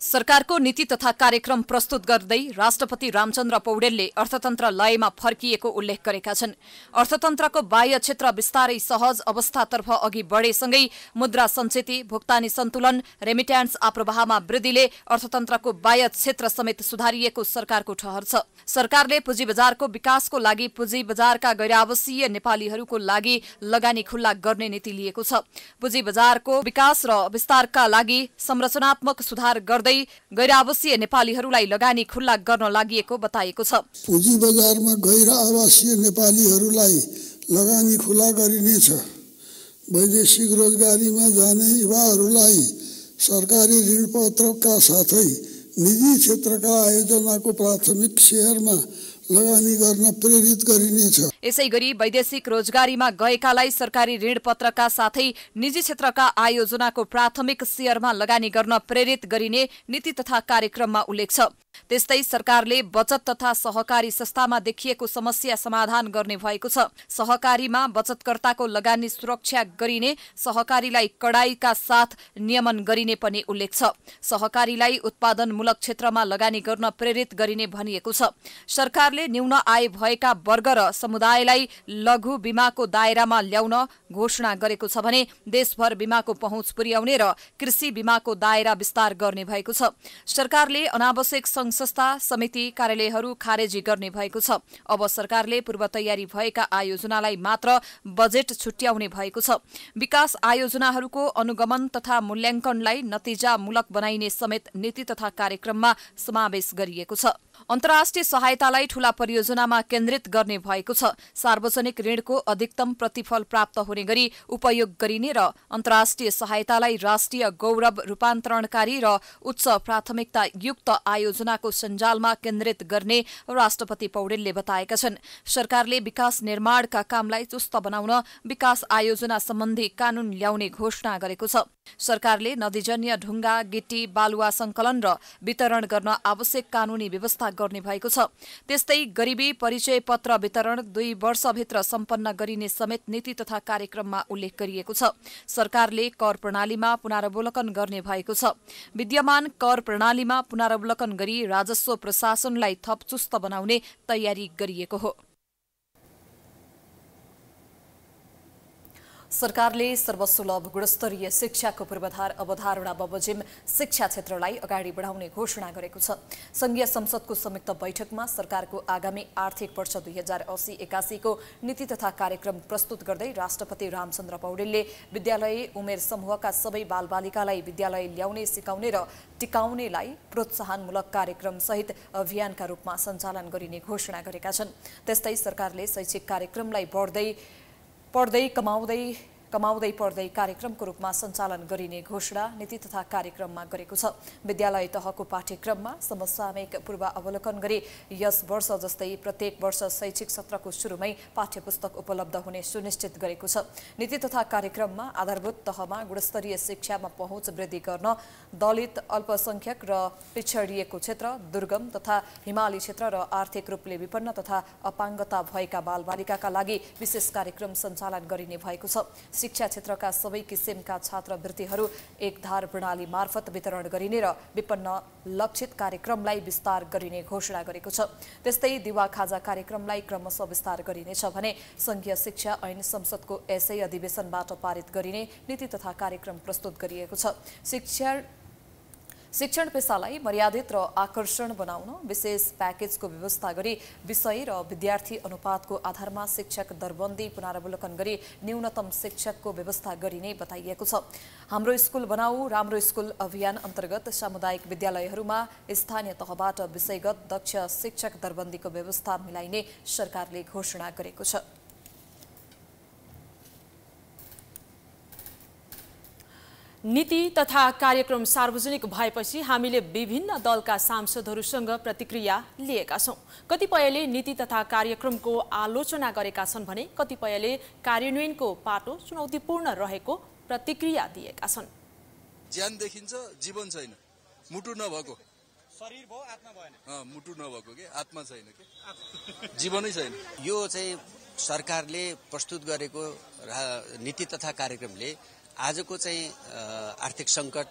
सरकारको नीति तथा कार्यक्रम प्रस्तुत गर्दै राष्ट्रपति रामचन्द्र पौडेलले अर्थतन्त्र लयमा फर्किएको उल्लेख गरेका छन् अर्थतन्त्रको बाह्य क्षेत्र विस्तारै सहज अवस्थातर्फ अघि बढेसँगै मुद्रा सञ्चेती भुक्तानी सन्तुलन रेमिट्यान्स आप्रवाहमा वृद्धिले अर्थतन्त्रको बाह्य क्षेत्र समेत सुधारिएको सरकारको ठहर छ सरकारले पुँजी बजारको विकासको लागि पुँजी बजारका गैरावसीय नेपालीहरूको लागि लगानी खुल्ला गर्ने नीति लिएको छ पुँजी बजारको विकास र विस्तारका लागि संरचनात्मक सुधार गर्दै गर्दै आवासीय नेपालीहरूलाई लगानी खुल्ला गर्न लागि बताएको छ पुँजी बजारमा गैर आवासीय नेपालीहरूलाई लगानी खुल्ला गरिनेछ वैदेशिक रोजगारीमा जाने युवाहरूलाई सरकारी ऋणपत्रका साथै निजी क्षेत्रका आयोजनाको प्राथमिक सेयरमा लगानी गर्न प्रेरित गरिनेछ यसै गरी वैदेशिक रोजगारीमा गएकालाई सरकारी ऋण पत्रका साथै निजी क्षेत्रका आयोजनाको प्राथमिक सेयरमा लगानी गर्न प्रेरित गरिने नीति तथा कार्यक्रममा उल्लेख छ त्यस्तै सरकारले बचत तथा सहकारी संस्थामा देखिएको समस्या समाधान गर्ने भएको छ सहकारीमा बचतकर्ताको लगानी सुरक्षा गरिने सहकारीलाई कडाईका साथ नियमन गरिने पनि उल्लेख छ सहकारीलाई उत्पादनमूलक क्षेत्रमा लगानी गर्न प्रेरित गरिने भनिएको छ सरकारले न्यून आय भएका वर्ग र समुदाय दायलाई लघु बिमाको दायरामा ल्याउन घोषणा गरेको छ भने देशभर बिमाको पहुँच पुर्याउने र कृषि बिमाको दायरा विस्तार गर्ने भएको छ सरकारले अनावश्यक संघ संस्था समिति कार्यालयहरू खारेजी गर्ने भएको छ अब सरकारले पूर्व तयारी भएका आयोजनालाई मात्र बजेट छुट्याउने भएको छ विकास आयोजनाहरूको अनुगमन तथा मूल्याङ्कनलाई नतिजामूलक बनाइने समेत नीति तथा कार्यक्रममा समावेश गरिएको छ अन्तर्राष्ट्रिय सहायतालाई ठूला परियोजनामा केन्द्रित गर्ने भएको छ सार्वजनिक ऋणको अधिकतम प्रतिफल प्राप्त हुने गरी उपयोग गरिने र अन्तर्राष्ट्रिय सहायतालाई राष्ट्रिय गौरव रूपान्तरणकारी र उच्च प्राथमिकता युक्त आयोजनाको सञ्जालमा केन्द्रित गर्ने राष्ट्रपति पौडेलले बताएका छन् सरकारले विकास निर्माणका कामलाई चुस्त बनाउन विकास आयोजना सम्बन्धी कानून ल्याउने घोषणा गरेको छ सरकारले नदीजन्य ढुङ्गा गिटी बालुवा संकलन र वितरण गर्न आवश्यक कानूनी व्यवस्था गर्ने भएको छ त्यस्तै गरिबी परिचय पत्र वितरण दुई वर्षभित्र सम्पन्न गरिने समेत नीति तथा कार्यक्रममा उल्लेख गरिएको छ सरकारले कर प्रणालीमा पुनरावलोकन गर्ने भएको छ विद्यमान कर प्रणालीमा पुनरावलोकन गरी राजस्व प्रशासनलाई थप चुस्त बनाउने तयारी गरिएको हो सरकारले सर्वसुलभ गुणस्तरीय शिक्षाको पूर्वाधार अवधारणा बमोजिम शिक्षा क्षेत्रलाई अगाडि बढाउने घोषणा गरेको छ संघीय संसदको संयुक्त बैठकमा सरकारको आगामी आर्थिक वर्ष दुई हजार असी एकासीको नीति तथा कार्यक्रम प्रस्तुत गर्दै राष्ट्रपति रामचन्द्र पौडेलले विद्यालय उमेर समूहका सबै बालबालिकालाई विद्यालय ल्याउने सिकाउने र टिकाउनेलाई प्रोत्साहनमूलक कार्यक्रम सहित अभियानका रूपमा सञ्चालन गरिने घोषणा गरेका छन् त्यस्तै सरकारले शैक्षिक कार्यक्रमलाई बढ्दै पढ्दै कमाउँदै कमाउँदै पढ्दै कार्यक्रमको रूपमा सञ्चालन गरिने घोषणा नीति तथा कार्यक्रममा गरेको छ विद्यालय तहको पाठ्यक्रममा समसामयिक पूर्व अवलोकन गरी यस वर्ष जस्तै प्रत्येक वर्ष शैक्षिक सत्रको सुरुमै पाठ्यपुस्तक उपलब्ध हुने सुनिश्चित गरेको छ नीति तथा कार्यक्रममा आधारभूत तहमा गुणस्तरीय शिक्षामा पहुँच वृद्धि गर्न दलित अल्पसंख्यक र पिछडिएको क्षेत्र दुर्गम तथा हिमाली क्षेत्र र आर्थिक रूपले विपन्न तथा अपाङ्गता भएका बालबालिकाका लागि विशेष कार्यक्रम सञ्चालन गरिने भएको छ शिक्षा क्षेत्रका सबै किसिमका छात्रवृत्तिहरू एकधार प्रणाली मार्फत वितरण गरिने र विपन्न लक्षित कार्यक्रमलाई विस्तार गरिने घोषणा गरेको छ त्यस्तै दिवा खाजा कार्यक्रमलाई क्रमशः विस्तार गरिनेछ भने संघीय शिक्षा ऐन संसदको यसै अधिवेशनबाट पारित गरिने नीति तथा कार्यक्रम प्रस्तुत गरिएको छ शिक्षा शिक्षण पेसालाई मर्यादित र आकर्षण बनाउन विशेष प्याकेजको व्यवस्था गरी विषय र विद्यार्थी अनुपातको आधारमा शिक्षक दरबन्दी पुनरावलोकन गरी न्यूनतम शिक्षकको व्यवस्था गरिने बताइएको छ हाम्रो स्कुल बनाऊ राम्रो स्कुल अभियान अन्तर्गत सामुदायिक विद्यालयहरूमा स्थानीय तहबाट विषयगत दक्ष शिक्षक दरबन्दीको व्यवस्था मिलाइने सरकारले घोषणा गरेको छ नीति तथा कार्यक्रम सार्वजनिक भएपछि हामीले विभिन्न दलका सांसदहरूसँग प्रतिक्रिया लिएका छौँ कतिपयले नीति तथा कार्यक्रमको आलोचना गरेका छन् भने कतिपयले कार्यान्वयनको पाटो चुनौतीपूर्ण रहेको प्रतिक्रिया दिएका छन् ज्यान देखिन्छ जीवन छैन मुटु नभएको शरीर भयो आत्मा भएन मुटु नभएको के आत्मा छैन के जीवनै छैन यो चाहिँ सरकारले प्रस्तुत गरेको नीति तथा कार्यक्रमले आजको चाहिँ आर्थिक सङ्कट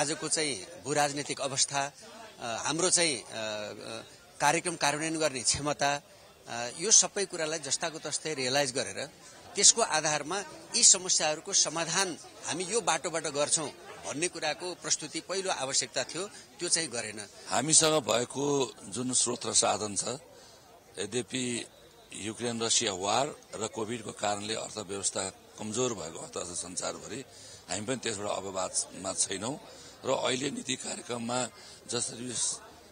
आजको चाहिँ भू राजनीतिक अवस्था हाम्रो चाहिँ कार्यक्रम कार्यान्वयन गर्ने क्षमता यो सबै कुरालाई जस्ताको तस्तै रियलाइज गरेर त्यसको आधारमा यी समस्याहरूको समाधान हामी यो बाटोबाट गर्छौँ भन्ने कुराको प्रस्तुति पहिलो आवश्यकता थियो त्यो चाहिँ गरेन हामीसँग भएको जुन स्रोत र साधन छ यद्यपि युक्रेन रसिया वार र कोविडको कारणले अर्थव्यवस्था कमजोर भएको अवस्था छ संसारभरि हामी पनि त्यसबाट अपवादमा छैनौँ र अहिले नीति कार्यक्रममा जसरी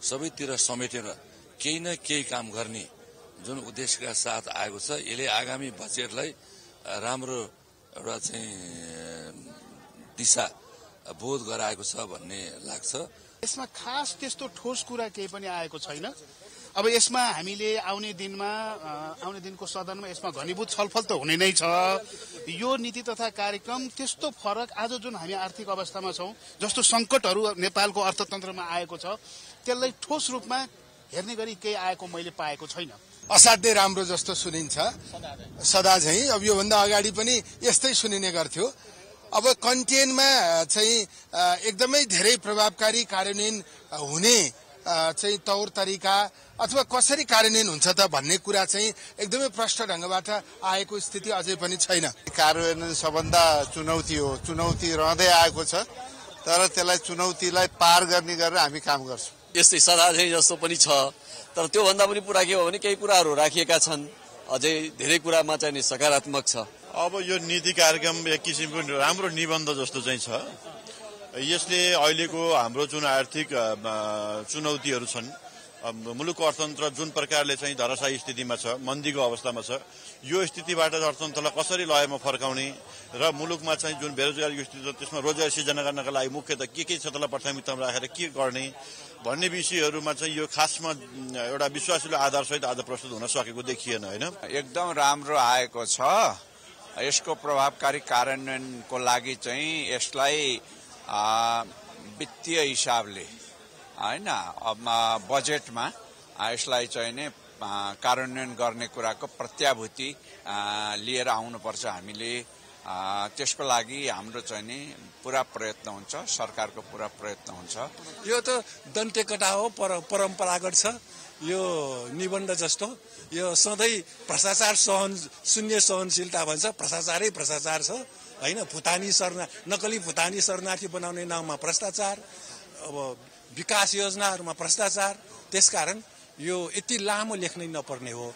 सबैतिर समेटेर केही न केही काम गर्ने जुन उद्देश्यका साथ आएको छ यसले आगामी बजेटलाई राम्रो एउटा चाहिँ दिशा बोध गराएको छ भन्ने लाग्छ यसमा खास त्यस्तो ठोस कुरा केही पनि आएको छैन अब यसमा हामीले आउने दिनमा आउने दिनको सदनमा यसमा घनीभूत छलफल त हुने नै छ यो नीति तथा कार्यक्रम त्यस्तो फरक आज जुन हामी आर्थिक अवस्थामा छौँ जस्तो सङ्कटहरू नेपालको अर्थतन्त्रमा आएको छ त्यसलाई ठोस रूपमा हेर्ने गरी केही आएको मैले पाएको छैन असाध्यै राम्रो जस्तो सुनिन्छ सदा झैँ अब योभन्दा अगाडि पनि यस्तै सुनिने गर्थ्यो अब कन्टेनमा चाहिँ एकदमै धेरै प्रभावकारी कार्यान्वयन हुने चाहिँ तौर तरिका अथवा कसरी कार्यान्वयन हुन्छ त भन्ने कुरा चाहिँ एकदमै प्रष्ट ढङ्गबाट आएको स्थिति अझै पनि छैन कार्यान्वयन सबभन्दा चुनौती हो चुनौती रहँदै आएको छ तर त्यसलाई चुनौतीलाई पार गर्ने गरेर हामी काम गर्छौँ यस्तै सदा जस्तो पनि छ तर त्योभन्दा पनि पुरा के हो भने केही कुराहरू राखिएका छन् अझै धेरै कुरामा चाहिँ सकारात्मक छ अब यो नीति कार्यक्रम एक किसिमको राम्रो निबन्ध जस्तो चाहिँ छ यसले अहिलेको हाम्रो जुन आर्थिक चुनौतीहरू छन् मुलुकको अर्थतन्त्र जुन प्रकारले चाहिँ धराशायी स्थितिमा छ मन्दीको अवस्थामा छ यो स्थितिबाट अर्थतन्त्रलाई कसरी लयमा फर्काउने र मुलुकमा चाहिँ जुन बेरोजगारीको स्थिति छ त्यसमा रोजगार सिर्जना गर्नका लागि मुख्यत के के क्षेत्रलाई प्राथमिकतामा राखेर के गर्ने भन्ने विषयहरूमा चाहिँ यो खासमा एउटा विश्वासिलो आधारसहित आज प्रस्तुत हुन सकेको देखिएन होइन एकदम राम्रो आएको छ यसको प्रभावकारी कार्यान्वयनको लागि चाहिँ यसलाई वित्तीय हिसाबले होइन बजेटमा यसलाई चाहिँ नै कार्यान्वयन गर्ने कुराको प्रत्याभूति लिएर आउनुपर्छ हामीले त्यसको लागि हाम्रो चाहिँ नि पुरा प्रयत्न हुन्छ सरकारको पुरा प्रयत्न हुन्छ यो त दन्तेकटा हो पर परम्परागत छ यो निबन्ध जस्तो यो सधैँ भ्रष्टाचार सहन शून्य सहनशीलता भन्छ भ्रष्टाचारै भ्रष्टाचार छ होइन भुतानी शरणा नकली भुतानी शरणार्थी बनाउने नाउँमा भ्रष्टाचार अब विकास योजनाहरूमा भ्रष्टाचार त्यसकारण यो यति लामो लेख्नै नपर्ने हो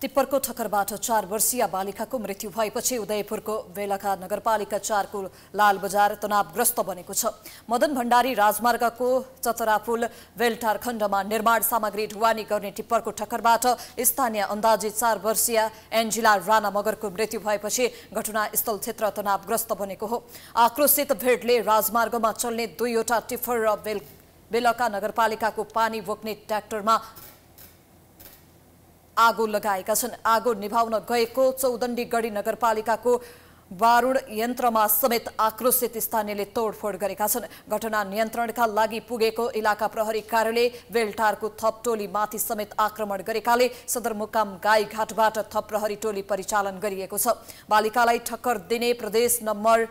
तिप्परको ठक्करबाट चार वर्षीय बालिकाको मृत्यु भएपछि उदयपुरको बेलखा नगरपालिका चारको लाल बजार तनावग्रस्त बनेको छ मदन भण्डारी राजमार्गको चतरापुल वेलटार खण्डमा निर्माण सामग्री ढुवानी गर्ने टिप्परको ठक्करबाट स्थानीय अन्दाजी चार वर्षीय एन्जिला राणा मगरको मृत्यु भएपछि घटनास्थल क्षेत्र तनावग्रस्त बनेको हो आक्रोशित भेडले राजमार्गमा चल्ने दुईवटा टिप्पर र बेलका नगरपालिकाको पानी बोक्ने ट्र्याक्टरमा आगो लगाएका छन् आगो निभाउन गएको चौदण्डीगढी नगरपालिकाको बारुड यन्त्रमा समेत आक्रोशित स्थानीयले तोडफोड गरेका छन् घटना नियन्त्रणका लागि पुगेको इलाका प्रहरी कार्यालय बेलटारको थप टोली माथि समेत आक्रमण गरेकाले सदरमुकाम गाईघाटबाट थप प्रहरी टोली परिचालन गरिएको छ बालिकालाई ठक्कर दिने प्रदेश नम्बर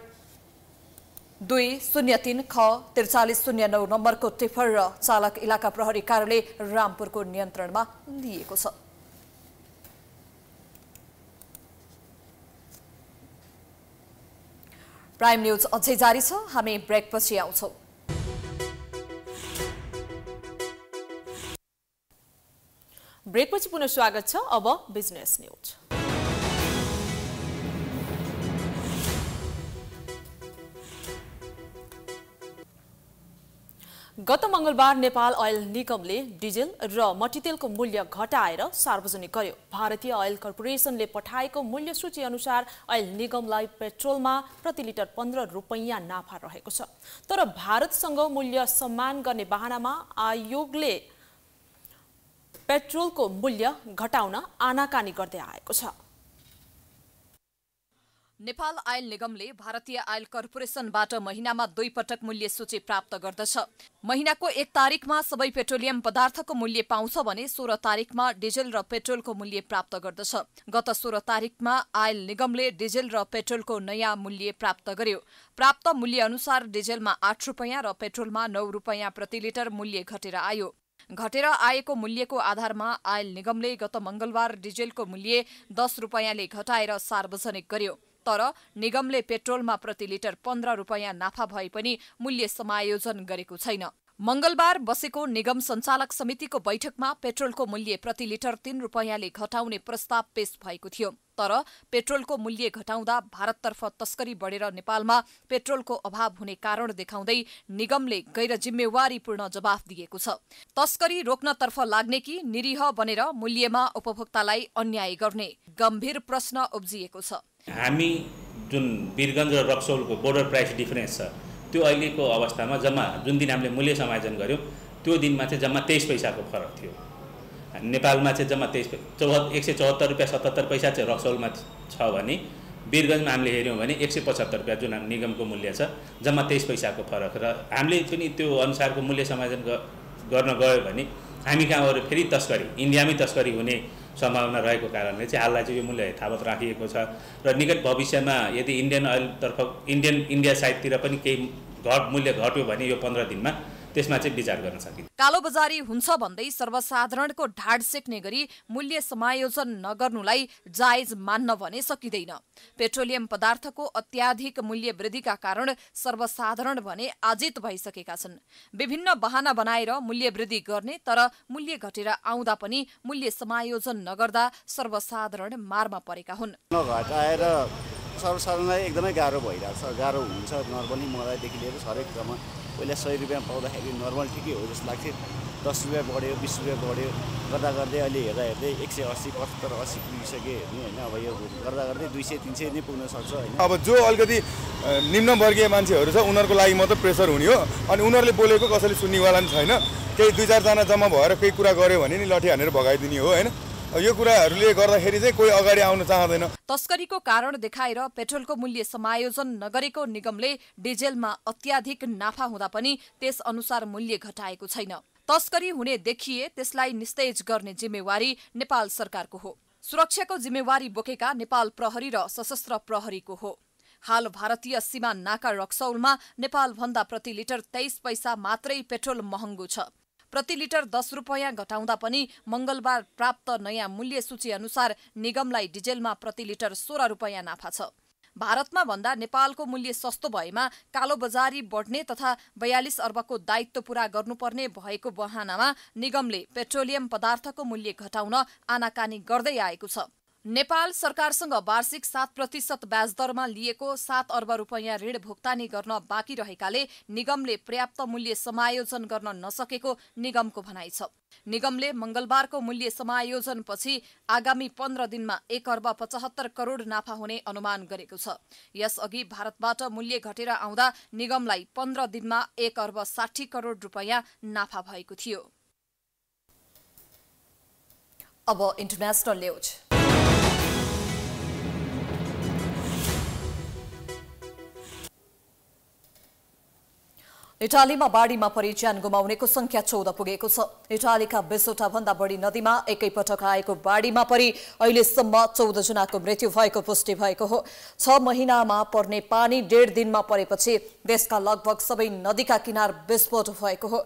दुई शून्य तिन ख त्रिचालिस शून्य नौ नम्बरको टिफर र चालक इलाका प्रहरी कार्यालय रामपुरको नियन्त्रणमा लिएको छ प्राइम न्यूज अझै जारी छ हामी ब्रेकपछि आउँछौँ ब्रेकपछि पुनः स्वागत छ अब बिजनेस न्युज गत मङ्गलबार नेपाल ओइल निगमले डिजेल र मटितेलको मूल्य घटाएर सार्वजनिक गर्यो भारतीय ओइल कर्पोरेसनले पठाएको मूल्य सूची अनुसार ओइल निगमलाई पेट्रोलमा प्रति लिटर पन्ध्र रुपैयाँ नाफा रहेको छ तर भारतसँग मूल्य सम्मान गर्ने बाहनामा आयोगले पेट्रोलको मूल्य घटाउन आनाकानी गर्दै आएको छ नेपाल आयल निगमले भारतीय आयल कर्पोरेसनबाट महिनामा दुई पटक मूल्य सूची प्राप्त गर्दछ महिनाको एक तारिकमा सबै पेट्रोलियम पदार्थको मूल्य पाउँछ भने सोह्र तारिकमा डिजेल र पेट्रोलको मूल्य प्राप्त गर्दछ गत सोह्र तारिकमा आयल निगमले डिजेल र पेट्रोलको नयाँ मूल्य प्राप्त गर्यो प्राप्त मूल्य अनुसार डिजेलमा आठ रुपियाँ र पेट्रोलमा नौ रुपियाँ प्रति लिटर मूल्य घटेर आयो घटेर आएको मूल्यको आधारमा आयल निगमले गत मंगलबार डिजेलको मूल्य दस रुपियाँले घटाएर सार्वजनिक गर्यो तर निगमले पेट्रोलमा प्रति लिटर पन्ध्र रुपियाँ नाफा भए पनि मूल्य समायोजन गरेको छैन मंगलबार बसेको निगम सञ्चालक समितिको बैठकमा पेट्रोलको मूल्य प्रति लिटर तीन रुपियाँले घटाउने प्रस्ताव पेश भएको थियो तर पेट्रोलको मूल्य घटाउँदा भारततर्फ तस्करी बढेर नेपालमा पेट्रोलको अभाव हुने कारण देखाउँदै निगमले गैर जिम्मेवारीपूर्ण जवाफ दिएको छ तस्करी रोक्नतर्फ लाग्ने कि निरीह बनेर मूल्यमा उपभोक्तालाई अन्याय गर्ने गम्भीर प्रश्न उब्जिएको छ हामी जुन वीरगन्ज र रक्सौलको बोर्डर प्राइस डिफरेन्स छ त्यो अहिलेको अवस्थामा जम्मा जुन दिन हामीले मूल्य समायोजन गऱ्यौँ त्यो दिनमा चाहिँ जम्मा तेइस पैसाको फरक थियो नेपालमा चाहिँ जम्मा तेइस चौह एक सय चौहत्तर रुपियाँ सतहत्तर पैसा चाहिँ रक्सौलमा छ भने वीरगन्जमा हामीले हेऱ्यौँ भने एक सय पचहत्तर रुपियाँ जुन निगमको मूल्य छ जम्मा तेइस पैसाको फरक र हामीले पनि त्यो अनुसारको मूल्य समायोजन गर्न गयो भने हामी कहाँ अरू फेरि तस्करी इन्डियामै तस्करी हुने सम्भावना रहेको कारणले चाहिँ हाललाई चाहिँ यो मूल्य यथावत राखिएको छ र निकट भविष्यमा यदि इन्डियन ओइलतर्फ इन्डियन इन्डिया साइडतिर पनि केही घट मूल्य घट्यो भने यो पन्ध्र दिनमा त्यसमा चाहिँ विचार गर्न सकिन्छ कालोबजारी हुन्छ भन्दै सर्वसाधारणको ढाड सेक्ने गरी मूल्य समायोजन नगर्नुलाई जायज मान्न भने सकिँदैन पेट्रोलियम पदार्थको अत्याधिक मूल्य वृद्धिका कारण सर्वसाधारण भने आजित भइसकेका छन् विभिन्न वाहना बनाएर मूल्य वृद्धि गर्ने तर मूल्य घटेर आउँदा पनि मूल्य समायोजन नगर्दा सर्वसाधारण मारमा परेका हुन् नघटाएर सर्वसाधारणलाई एकदमै गाह्रो भइरहेको छ गाह्रो हुन्छ नर्मली मलाईदेखि लिएर हरेक जम्मा पहिला सय रुपियाँ पाउँदाखेरि नर्मल ठिकै हो जस्तो लाग्थ्यो दस रुपियाँ बढ्यो बिस रुपियाँ बढ्यो गर्दा गर्दै अहिले हेर्दा हेर्दै एक सय अस्सी पचहत्तर अस्सी पुगिसक्यो हेर्नु होइन अब यो गर्दा गर्दै दुई सय तिन सय नै पुग्न सक्छ होइन अब जो अलिकति निम्नवर्गीय मान्छेहरू छ उनीहरूको लागि मात्रै प्रेसर हुने हो अनि उनीहरूले बोलेको कसैले सुन्नेवाला पनि छैन केही दुई चारजना जम्मा भएर केही कुरा गऱ्यो भने नि लठी हानेर भगाइदिने हो होइन यो कुराहरूले गर्दाखेरि चाहिँ कोही अगाडि आउन चाहँदैन तस्करीको कारण देखाएर पेट्रोलको मूल्य समायोजन नगरेको निगमले डिजेलमा अत्याधिक नाफा हुँदा पनि त्यस अनुसार मूल्य घटाएको छैन तस्करी हुने देखिए त्यसलाई निस्तेज गर्ने जिम्मेवारी नेपाल सरकारको हो सुरक्षाको जिम्मेवारी बोकेका नेपाल प्रहरी र सशस्त्र प्रहरीको हो हाल भारतीय सीमा नाका रक्सौलमा नेपालभन्दा प्रति लिटर तेइस पैसा मात्रै पेट्रोल महँगो छ प्रति लिटर दस रुपैयाँ घटाउँदा पनि मङ्गलबार प्राप्त नयाँ मूल्य सूची अनुसार निगमलाई डिजेलमा प्रति लिटर सोह्र रुपियाँ नाफा छ भारतमा भन्दा नेपालको मूल्य सस्तो भएमा कालोबजारी बढ्ने तथा बयालिस अर्बको दायित्व पूरा गर्नुपर्ने भएको बहानामा निगमले पेट्रोलियम पदार्थको मूल्य घटाउन आनाकानी गर्दै आएको छ नेपाल सरकारसँग वार्षिक सात प्रतिशत ब्याजदरमा लिएको सात अर्ब रुपियाँ ऋण भुक्तानी गर्न बाँकी रहेकाले निगमले पर्याप्त मूल्य समायोजन गर्न नसकेको निगमको भनाइ छ निगमले मंगलबारको मूल्य समायोजनपछि आगामी पन्ध्र दिनमा एक अर्ब पचहत्तर करोड़ नाफा हुने अनुमान गरेको छ यसअघि भारतबाट मूल्य घटेर आउँदा निगमलाई पन्ध्र दिनमा एक अर्ब साठी करोड़ रुपियाँ नाफा भएको थियो अब इन्टरनेसनल न्युज इटालीमा बाढीमा परि ज्यान गुमाउनेको संख्या चौध पुगेको छ इटालीका बिसवटा भन्दा बढी नदीमा एकैपटक आएको बाढीमा परि अहिलेसम्म चौध जनाको मृत्यु भएको पुष्टि भएको हो छ महिनामा पर्ने पानी डेढ दिनमा परेपछि देशका लगभग सबै नदीका किनार विस्फोट भएको हो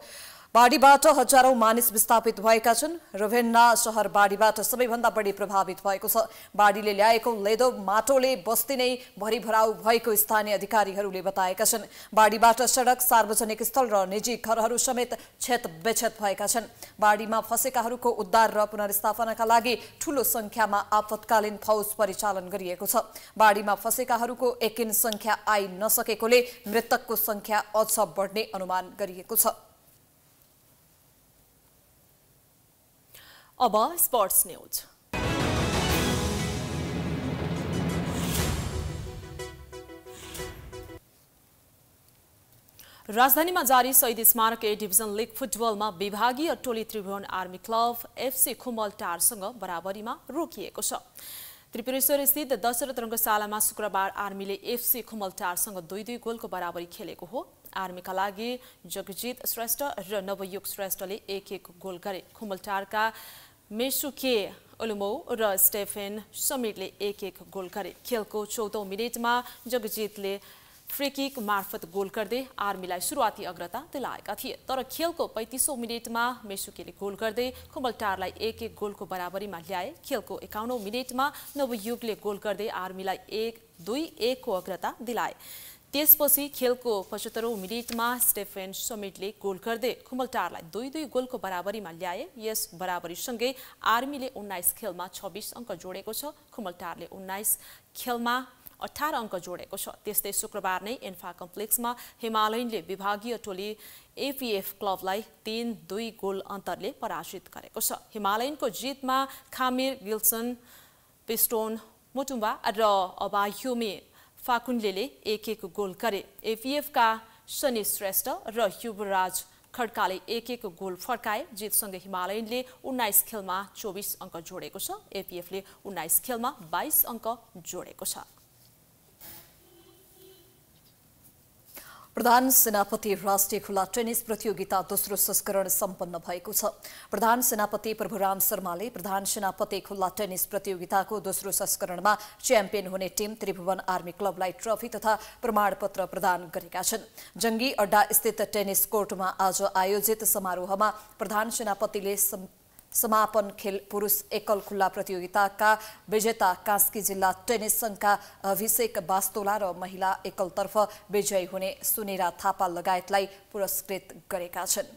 बाढीबाट हजारौं मानिस विस्थापित भएका छन् रोभेन्ना सहर बाढीबाट सबैभन्दा बढी प्रभावित भएको छ बाढीले ल्याएको लेदो माटोले बस्ती नै भरिभराउ भएको स्थानीय अधिकारीहरूले बताएका छन् बाढीबाट सडक सार्वजनिक स्थल र निजी घरहरू समेत क्षत बेक्षत भएका छन् बाढीमा फँसेकाहरूको उद्धार र पुनर्स्थापनाका लागि ठूलो संख्यामा आपतकालीन फौज परिचालन गरिएको छ बाढीमा फँसेकाहरूको एकिन संख्या आइ नसकेकोले मृतकको संख्या अझ बढ्ने अनुमान गरिएको छ अब स्पोर्ट्स न्यूज राजधानीमा जारी शहीद स्मारक ए डिभिजन लिग फुटबलमा विभागीय टोली त्रिभुवन आर्मी क्लब एफसी खुमल टारसँग बराबरीमा रोकिएको छ त्रिपुरेश्वर स्थित दशरथ रङ्गशालामा शुक्रबार आर्मीले एफसी खुमल टारसँग दुई दुई गोलको बराबरी खेलेको हो आर्मीका लागि जगजित श्रेष्ठ र नवयुग श्रेष्ठले एक एक गोल गरे खुम्बलटारका मेसुके ओलुमो र स्टेफेन समीरले एक एक गोल गरे खेलको चौधौँ मिनटमा जगजितले फ्रिकिक मार्फत गोल गर्दै आर्मीलाई सुरुवाती अग्रता दिलाएका थिए तर खेलको पैँतिसौँ मिनटमा मेसुकेले गोल गर्दै खुमलटारलाई एक एक गोलको बराबरीमा ल्याए खेलको एकाउन्नौ मिनटमा नवयुगले गोल गर्दै आर्मीलाई एक दुई एकको अग्रता दिलाए त्यसपछि खेलको पचहत्तरौँ मिनटमा स्टेफेन समिटले गोल गर्दै खुमलटारलाई दुई दुई गोलको बराबरीमा ल्याए यस बराबरीसँगै आर्मीले उन्नाइस खेलमा छब्बिस अङ्क जोडेको छ खुमलटारले उन्नाइस खेलमा अठार अङ्क जोडेको छ त्यस्तै शुक्रबार नै इन्फा कम्प्लेक्समा हिमालयनले विभागीय टोली एपिएफ क्लबलाई तिन दुई गोल अन्तरले पराजित गरेको छ हिमालयनको जितमा खामिर गिल्सन पिस्टोन मुटुम्बा र अबायुमी लेले एक एक गोल गरे एपिएफका शनि श्रेष्ठ र युवराज खड्काले एक एक गोल फर्काए जितसँगै हिमालयनले उन्नाइस खेलमा चौबिस अङ्क जोडेको छ एपिएफले उन्नाइस खेलमा बाइस अङ्क जोडेको छ प्रधान सेनापति राष्ट्रिय खुला टेनिस प्रतियोगिता दोस्रो संस्करण सम्पन्न भएको छ प्रधान सेनापति प्रभुराम शर्माले प्रधान सेनापति खुल्ला टेनिस प्रतियोगिताको दोस्रो संस्करणमा च्याम्पियन हुने टिम त्रिभुवन आर्मी क्लबलाई ट्रफी तथा प्रमाणपत्र प्रदान गरेका छन् जंगी अड्डा स्थित टेनिस कोर्टमा आज आयोजित समारोहमा प्रधान सेनापतिले समापन खेल पुरुष एकल खुल्ला प्रतियोगिताका विजेता कास्की जिल्ला टेनिस सङ्घका अभिषेक बास्तोला र महिला एकलतर्फ विजयी हुने सुनेरा थापा लगायतलाई पुरस्कृत गरेका छन्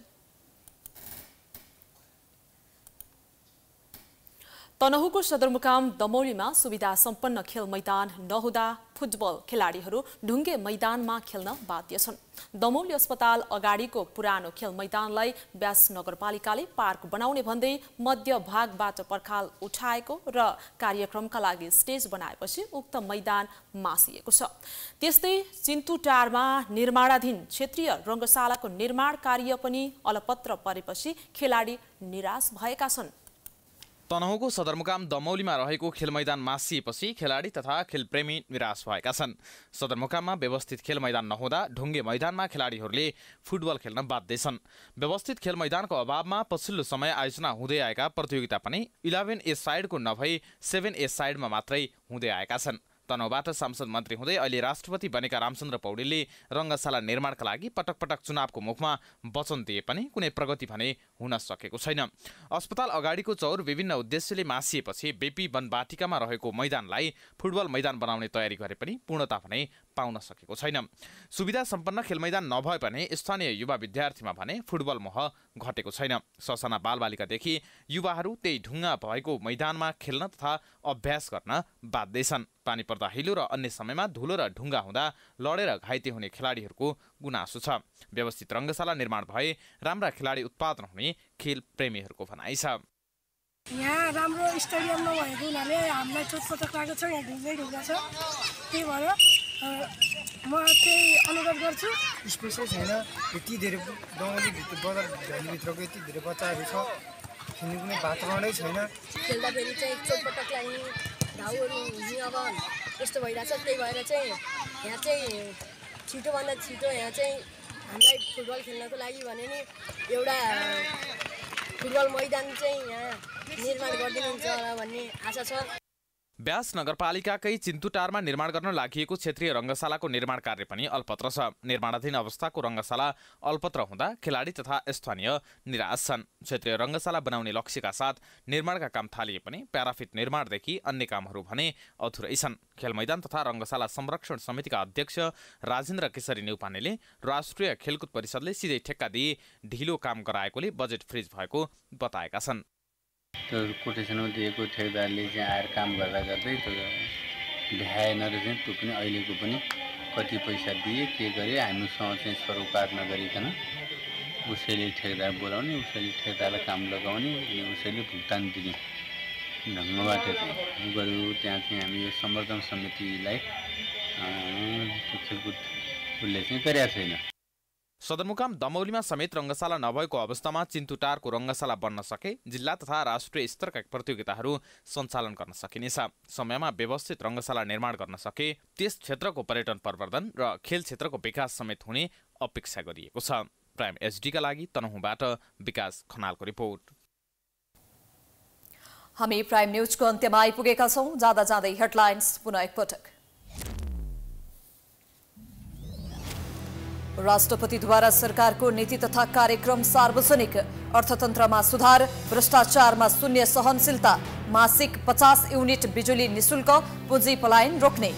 तनहुको सदरमुकाम दमौलीमा सुविधा सम्पन्न खेल मैदान नहुँदा फुटबल खेलाडीहरू ढुङ्गे मैदानमा खेल्न बाध्य छन् दमौली अस्पताल अगाडिको पुरानो खेल मैदानलाई ब्यास नगरपालिकाले पार्क बनाउने भन्दै मध्य भागबाट पर्खाल उठाएको र कार्यक्रमका लागि स्टेज बनाएपछि उक्त मैदान मासिएको छ त्यस्तै चिन्तुटारमा निर्माणाधीन क्षेत्रीय रङ्गशालाको निर्माण कार्य पनि अलपत्र परेपछि खेलाडी निराश भएका छन् तनहुँको सदरमुकाम दमौलीमा रहेको खेल मैदान मासिएपछि खेलाडी तथा खेलप्रेमी निराश भएका छन् सदरमुकाममा व्यवस्थित खेल मैदान नहुँदा ढुङ्गे मैदानमा खेलाडीहरूले फुटबल खेल्न बाध्य छन् व्यवस्थित खेल मैदानको अभावमा पछिल्लो समय आयोजना हुँदै आएका प्रतियोगिता पनि इलेभेन ए साइडको नभई सेभेन ए साइडमा मात्रै हुँदै आएका छन् तनहुबाट सांसद मन्त्री हुँदै अहिले राष्ट्रपति बनेका रामचन्द्र पौडेलले रङ्गशाला निर्माणका लागि पटक पटक चुनावको मुखमा वचन दिए पनि कुनै प्रगति भने हुन सकेको छैन अस्पताल अगाडिको चौर विभिन्न उद्देश्यले मासिएपछि बेपी वनवाटिकामा रहेको मैदानलाई फुटबल मैदान बनाउने तयारी गरे पनि पूर्णता भने पाउन सकेको छैन सुविधा सम्पन्न खेलमैदान नभए पनि स्थानीय युवा विद्यार्थीमा भने फुटबल मोह घटेको छैन ससाना बालबालिकादेखि युवाहरू त्यही ढुङ्गा भएको मैदानमा खेल्न तथा अभ्यास गर्न बाध्य छन् पानी पर्दा हिलो र अन्य समयमा धुलो र ढुङ्गा हुँदा लडेर घाइते हुने खेलाडीहरूको गुनासो छ व्यवस्थित रङ्गशाला निर्माण भए राम्रा खेलाडी उत्पादन हुने खेल प्रेमीहरूको भनाइ छ यहाँ राम्रो स्टेडियम नभएको हुनाले हामीलाई चोटपटक लागेको छ यहाँ ढुङ्गै ढुङ्गा छ त्यही भएर म त्यही अनुरोध गर्छु स्पेसल छैन यति धेरै बङ्गालीभित्र भित्र बजार भ्यालीभित्रको यति धेरै बच्चाहरू छ खेल्ने कुनै वातावरणै छैन खेल्दाखेरि चाहिँ चोटपटक लाग्ने घाउहरू हुने अब यस्तो भइरहेछ त्यही भएर चाहिँ यहाँ चाहिँ छिटोभन्दा छिटो यहाँ चाहिँ हामीलाई फुटबल खेल्नको लागि भने नि एउटा फुटबल मैदान चाहिँ यहाँ निर्माण गरिदिनुहुन्छ होला भन्ने आशा छ ब्यास नगरपालिकाकै चिन्तुटारमा निर्माण गर्न लागि क्षेत्रीय रङ्गशालाको निर्माण कार्य पनि अल्पत्र छ निर्माणाधीन अवस्थाको रङ्गशाला अल्पत्र हुँदा खेलाडी तथा स्थानीय निराश छन् क्षेत्रीय रङ्गशाला बनाउने लक्ष्यका साथ निर्माणका काम थालिए पनि प्याराफिट निर्माणदेखि अन्य कामहरू भने अधुरै छन् खेल मैदान तथा रङ्गशाला संरक्षण समितिका अध्यक्ष राजेन्द्र केशरी न्युपानेले राष्ट्रिय खेलकुद परिषदले सिधै ठेक्का दिई ढिलो काम गराएकोले बजेट फ्रिज भएको बताएका छन् त्यो कोटेसनमा दिएको ठेकदारले चाहिँ आएर काम गर्दा गर्दै त्यो भ्याएन र चाहिँ त्यो पनि अहिलेको पनि कति पैसा दिए के गरे हामीसँग चाहिँ सरोकार नगरिकन उसैले ठेकदार बोलाउने उसैले ठेकदारलाई काम लगाउने अनि उसैले भुक्तान दिने ढङ्गबाट चाहिँ गऱ्यो त्यहाँ चाहिँ हामी यो समर्थन समितिलाई त्यो खेलकुद उसले चाहिँ गरेका छैन सदरमुकाम दमौलीमा समेत रङ्गशाला नभएको अवस्थामा चिन्तुटारको रङ्गशाला बन्न सके जिल्ला तथा राष्ट्रिय स्तरका प्रतियोगिताहरू सञ्चालन गर्न सकिनेछ समयमा व्यवस्थित रङ्गशाला निर्माण गर्न सके त्यस क्षेत्रको पर्यटन प्रवर्धन र खेल क्षेत्रको विकास समेत हुने अपेक्षा गरिएको छ प्राइम एचडीका लागि तनहुँबाट विकास खनालको रिपोर्ट हामी प्राइम न्युजको अन्त्यमा आइपुगेका छौँ जाँदा जाँदै हेडलाइन्स पुनः एकपटक राष्ट्रपतिद्वारा सरकारको नीति तथा कार्यक्रम सार्वजनिक अर्थतन्त्रमा सुधार भ्रष्टाचारमा शून्य सहनशीलता मासिक पचास युनिट बिजुली निशुल्क पुँजी पलायन रोक्ने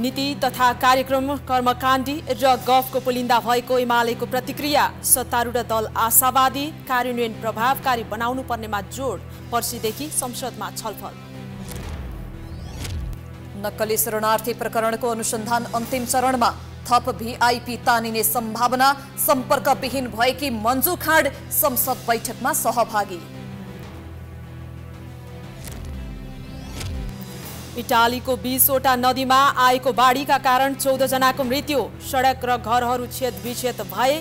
नीति तथा कार्यक्रम कर्मकाण्डी र गफको पुलिन्दा भएको एमालेको प्रतिक्रिया सत्तारूढ दल आशावादी कार्यान्वयन प्रभावकारी बनाउनु पर्नेमा जोड पर्सिदेखि संसदमा छलफल નકલી शरणार्थी प्रकरण को अनुसंधान अंतिम चरण में थप भीआईपी तानिने संभावना विहीन भएकी मंजू खाड संसद बैठक में सहभागी इटाली को बीसवटा नदी नदीमा आएको का कारण चौदह जना को मृत्यु सडक र घरहरू छेद विछेद भए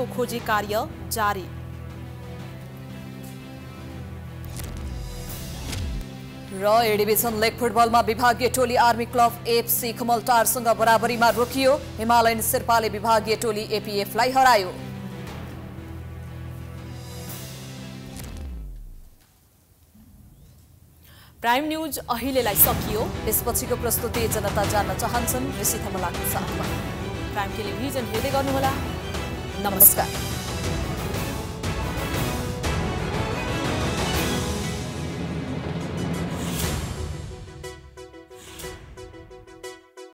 को खोजी कार्य जारी र एडिभिजन लेग फुटबलमा विभागीय टोली आर्मी क्लब एफसी खमलटारसँग बराबरीमा रोकियो हिमालयन शेर्पाले विभागीय टोली एपिएफलाई हरायो प्राइम न्युज अहिलेलाई सकियो यसपछिको प्रस्तुति जनता जान्न चाहन्छन् ऋषि थमलाको साथमा प्राइम टेलिभिजन हेर्दै गर्नुहोला नमस्कार